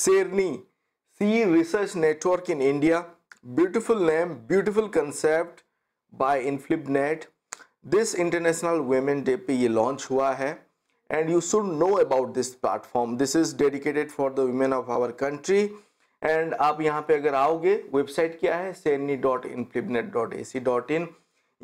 Serni, Sea Research Network in India. Beautiful name, beautiful concept by InflipNet. This International Women Day पे ये launch हुआ है and you should know about this platform. This is dedicated for the women of our country. And आप यहाँ पे अगर आओगे website क्या है सेनी dot INFLIBNET dot A C dot in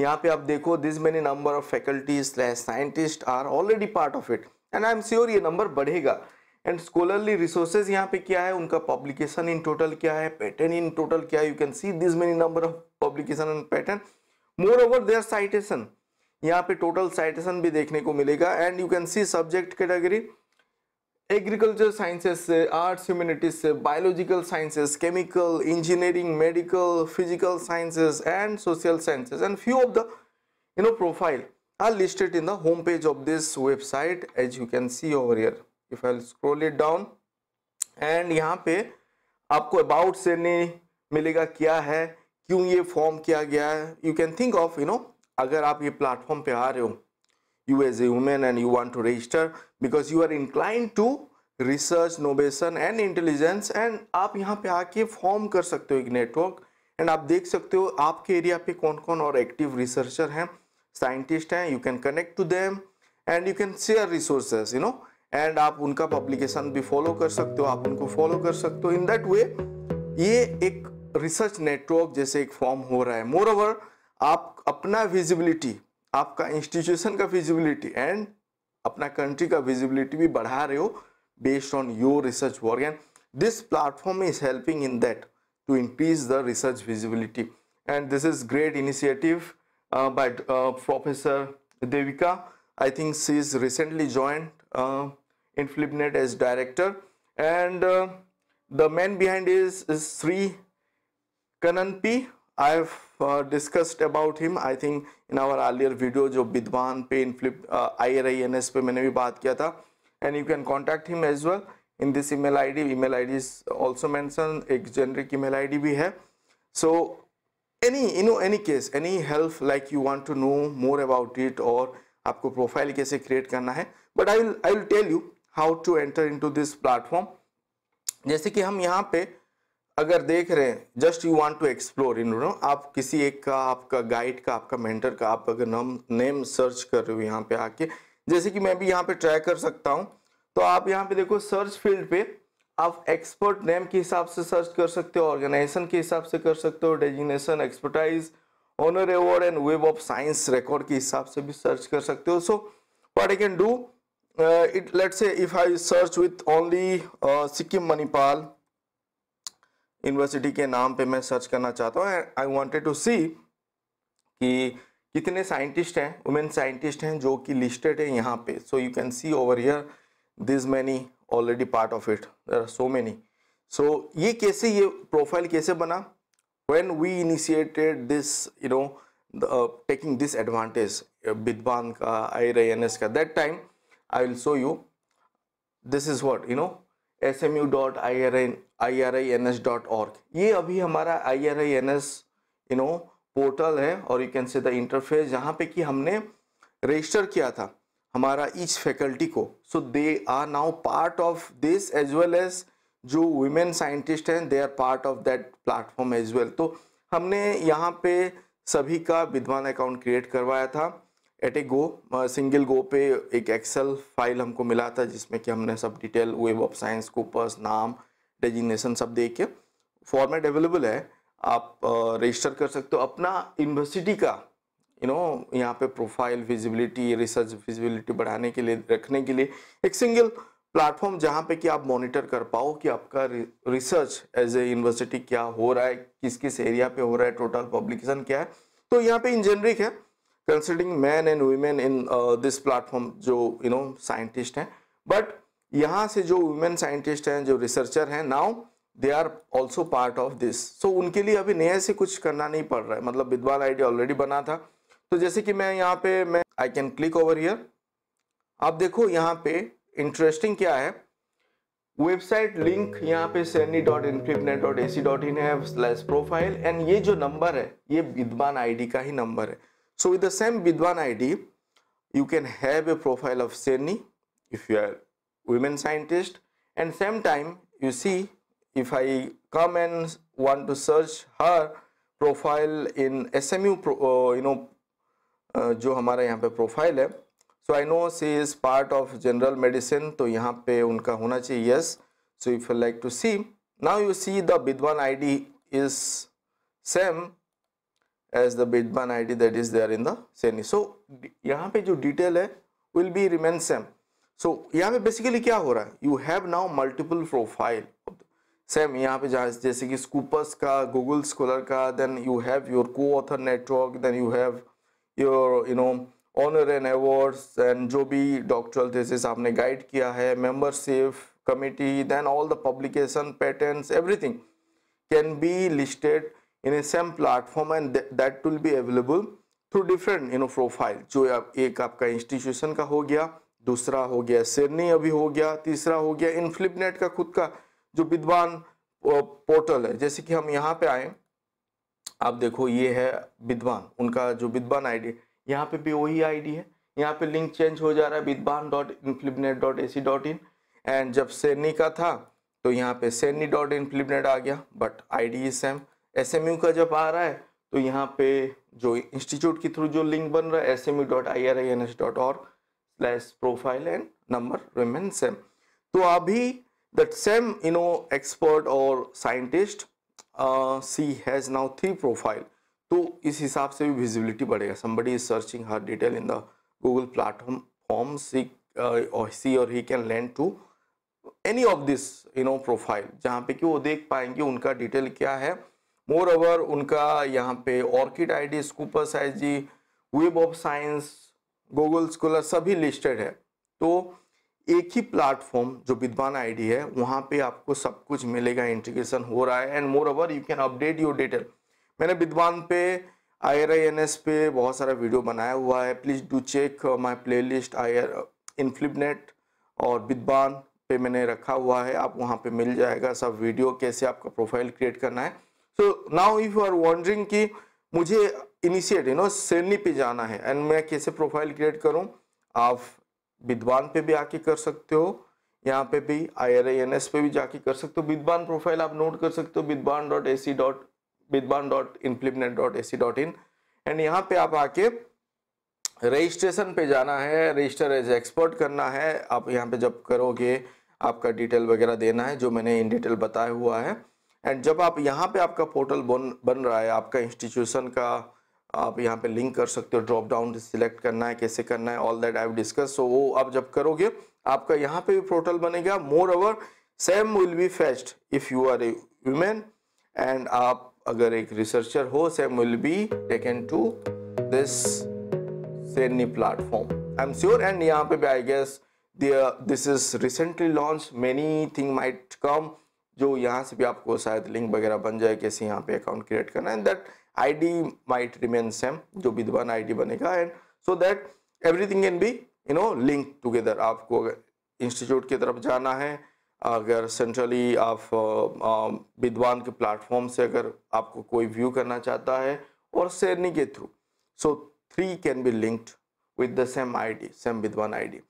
यहाँ पे आप देखो this many number of faculties slash scientist are already part of it and I am sure ये नंबर बढ़ेगा एंड स्कॉलरली रिसोर्सेज यहाँ पे क्या है उनका पब्लिकेशन इन टोटल क्या है पैटर्न इन टोटल क्या है you can see this many number of publication and pattern more over there citation यहाँ पे टोटल साइटेशन भी देखने को मिलेगा and you can see subject category agriculture sciences से आर्ट्स ह्यूमैनिटीज से biological sciences chemical engineering medical physical sciences and social sciences and few of the you know profile are listed in the home page of this website as you can see over here if I scroll it down and यहाँ पे आपको about से नहीं मिलेगा क्या है क्यों ये फॉर्म किया गया है you can think of you know अगर आप ये प्लेटफॉर्म पे आ रहे हो you as a women and you want to register because you are incline to research novation and intelligence and आप यहाँ पे आके फॉर्म कर सकते हो एक नेटवर्क एंड आप देख सकते हो आपके एरिया पे कौन कौन और एक्टिव रिसर्चर हैं साइंटिस्ट हैं you can connect to them and you can share resources you know and आप उनका पब्लिकेशन भी फॉलो कर सकते हो आप उनको फॉलो कर सकते हो इन दैट वे ये एक रिसर्च नेटवर्क जैसे एक फॉर्म हो रहा है मोर ओवर आप अपना विजिबिलिटी आपका इंस्टीट्यूशन का विजिबिलिटी एंड अपना कंट्री का विजिबिलिटी भी बढ़ा रहे हो based on your research work and this platform is helping in that to increase the research visibility and this is great initiative by professor Devika I think she is recently joint uh, uh in Flipnet as director. And uh, the man behind is, is Sri Kanan P. I've uh, discussed about him I think in our earlier video जो Vidwan Pain Flip flip uh, I R I and you can contact him as well in this email id email id is also mentioned एक generic email id we have. so any you know any case any help like you want to know more about it or आपको profile कैसे create करना profile, but I will I will tell you how to enter into this platform जैसे कि हम यहाँ पे अगर देख रहे हैं just you want to explore in आप किसी एक का आपका गाइड का आपका मेंटर का आप अगर नाम नेम सर्च कर रहे हो यहाँ पे आके जैसे कि मैं भी यहाँ पे ट्राई कर सकता हूँ तो आप यहाँ पे देखो सर्च फील्ड पे आप एक्सपर्ट नेम के हिसाब से सर्च कर सकते हो ऑर्गेनाइजेशन के हिसाब से कर सकते हो designation expertise honour award and web of science record के हिसाब से भी सर्च कर सकते हो so what I can do uh, it let's say if I search with only uh, Sikkim Manipal university के नाम पे मैं सर्च करना चाहता हूँ and I wanted to see कि कितने साइंटिस्ट हैं वुमेन साइंटिस्ट हैं जो कि लिस्टेड है यहाँ पे so you can see over here this many already part of it there are so many so ये कैसे ये प्रोफाइल कैसे बना when we initiated this you know taking uh, taking this advantage I bidban ka irs ka that I will show you this is what you know org. ये अभी हमारा IRINS you know portal है और you can say the interface जहाँ पे कि हमने register किया था हमारा each फैकल्टी को so they are now part of this as well as जो वुमेन साइंटिस्ट हैं they are part of that platform as well तो हमने यहाँ पे सभी का विद्वान अकाउंट क्रिएट करवाया था एट ए गो सिंगल गो पे एक एक्सेल फाइल हमको मिला था जिसमें कि हमने सब डिटेल वेब ऑफ साइंस कूपर्स नाम डेजिग्नेशन सब देख के फॉर्मेट अवेलेबल है आप रजिस्टर कर सकते हो अपना यूनिवर्सिटी का यू नो यहाँ पे प्रोफाइल फिजिबिलिटी रिसर्च फिजिबिलिटी बढ़ाने के लिए रखने के लिए एक सिंगल प्लेटफॉर्म जहाँ पे कि आप मॉनिटर कर पाओ कि आपका रिसर्च एज ए यूनिवर्सिटी क्या हो रहा है किस किस एरिया पे हो रहा है टोटल पब्लिकेशन क्या है तो यहाँ पे इंजीनियरिंग है considering man and women in this platform जो यू नो साइंटिस्ट हैं बट यहाँ से जो वुमेन साइंटिस्ट हैं जो रिसर्चर हैं now they are also part of this so उनके लिए अभी नए से कुछ करना नहीं पड़ रहा है मतलब विद्वान आइडिया ऑलरेडी बना था तो जैसे कि मैं यहाँ पे मैं I can click over here आप देखो यहाँ पे इंटरेस्टिंग क्या है वेबसाइट लिंक यहाँ पे सैनी dot INFLIBNET dot A C dot in है स्लैश प्रोफाइल एंड ये जो नंबर है ये विद्वान आईडी का ही नंबर है So with the same Bidwan ID, you can have a profile of Seni if you are women scientist and same time you see if I come and want to search her profile in SMU pro, uh, you know uh, जो हमारा यहाँ पे profile है so I know she is part of general medicine तो यहाँ पे उनका होना चाहिए yes so if you like to see now you see the Vidwan ID as the I D that is there in the सैनी so यहाँ पे जो डिटेल है will be remain same so यहाँ पे बेसिकली क्या हो रहा है you have now multiple profile same यहाँ पे जहाँ जैसे कि स्कूपस का गूगल स्कॉलर का then you have your coauthor network then you have your you know honour and awards and जो भी डॉक्टरल जैसे आपने गाइड किया है membership committee then all the publication pattern everything can be listed in a same platform and th that will be available through different you know profile jo ab ek aapka institution ka ho gaya dusra ho gaya सिरनी abhi ho gaya तीसरा ho gaya in flipnet ka khud ka jo vidwan portal hai jaise ki hum yahan pe aaye आप देखो ये है विद्वान उनका जो विद्वान आईडी यहाँ पे भी वही आईडी है यहाँ पे लिंक चेंज हो जा रहा है Vidwan dot INFLIBNET dot A dot in and जब सैनी का था तो यहाँ पे सैनी डॉट इनफ्लिपनेट आ गया but ID D same S का जब आ रहा है तो यहाँ पे जो इंस्टीट्यूट के थ्रू जो लिंक बन रहा है S M U dot I R I N S dot और slash profile and number remain same तो अभी that same you know expert और scientist she has now three profile तो इस हिसाब से भी विजिबिलिटी बढ़ेगा somebody is searching her detail in the Google platform from she or she or he can land to any of this you know profile जहाँ पे कि वो देख पाएंगे उनका डिटेल क्या है मोर ओवर उनका यहाँ पे ऑर्किड आई डी स्कूपर साइज जी web of science Google Scholar सभी लिस्टेड है तो एक ही प्लेटफॉर्म जो विद्वान आईडी है वहाँ पे आपको सब कुछ मिलेगा इंटीग्रेशन हो रहा है and moreover you can update your detail मैंने विद्वान पे I R I N S पे बहुत सारा वीडियो बनाया हुआ है please do check my playlist I R INFLIBNET और विद्वान पे मैंने रखा हुआ है आप वहाँ पे मिल जाएगा सब वीडियो कैसे आपका प्रोफाइल क्रिएट करना है so now if you are wondering कि मुझे इनिशिएट यू नो श्रेणी पे जाना है एंड मैं कैसे प्रोफाइल क्रिएट करूँ आप विद्वान पे भी आके कर सकते हो यहाँ पे भी I R I N S पे भी जाके कर सकते हो विद्वान प्रोफाइल आप नोट कर सकते हो Vidwan dot A C dot Vidwan dot INFLIBNET dot A C dot in and यहाँ पे आप आके रजिस्ट्रेशन पे जाना है रजिस्टर एज एक्सपर्ट करना है आप यहाँ पे जब करोगे आपका डिटेल वगैरह देना है जो मैंने इन डिटेल बताया हुआ है एंड जब आप यहाँ पे आपका पोर्टल बन बन रहा है आपका इंस्टीट्यूशन का आप यहाँ पे लिंक कर सकते हो ड्रॉप डाउन सिलेक्ट करना है कैसे करना है all that I discuss so वो आप जब करोगे आपका यहाँ पे भी पोर्टल बनेगा moreover same will be faced if you are a women and आप अगर एक रिसर्चर हो same will be taken to this सेनी platform I am sure and यहाँ पे भी I guess this is recently launch many thing might come जो यहाँ से भी आपको शायद लिंक वगैरह बन जाए कैसे यहाँ पे अकाउंट क्रिएट करना है that ID might remain same जो विद्वान डी बनेगा and so that everything can be you know link together आपको अगर इंस्टीट्यूट की तरफ जाना है अगर सेंट्रली आप विद्वान के प्लेटफॉर्म से अगर आपको कोई व्यू करना चाहता है और शेयरनी के through so three can be linked the same I D same Vidwan I D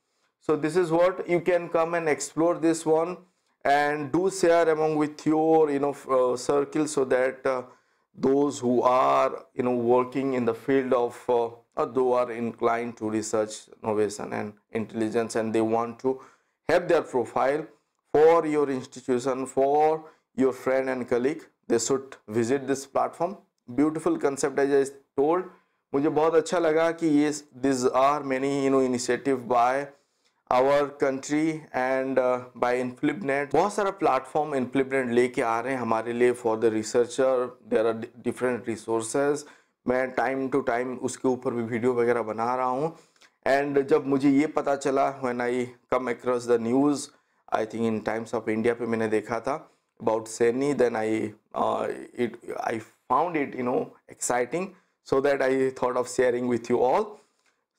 so this is what you can come and explore this one and do share among with your you know uh, circle so that uh, those who are you know working in the field of uh, uh or are inclined to research innovation and intelligence and they want to have their profile for your institution for your friend and colleague they should visit this platform beautiful concept as i told मुझे बहुत अच्छा लगा कि ये these are many you know initiative by our country and by INFLIBNET बहुत सारा platform इनफ्लिपनेट लेके आ रहे हैं हमारे लिए for the researcher there are different resources मैं टाइम टू टाइम उसके ऊपर भी वीडियो वगैरह बना रहा हूँ एंड जब मुझे ये पता चला when I come across the news I think in Times of India पे मैंने देखा था अबाउट सैनी then I it I found it you know exciting so that I thought of sharing with you all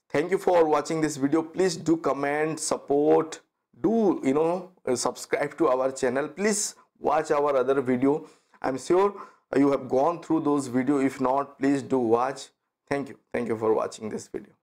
thank you for watching this video please do comment support do you know uh, subscribe to our channel please watch our other video i'm sure you have gone through those video if not please do watch thank you thank you for watching this video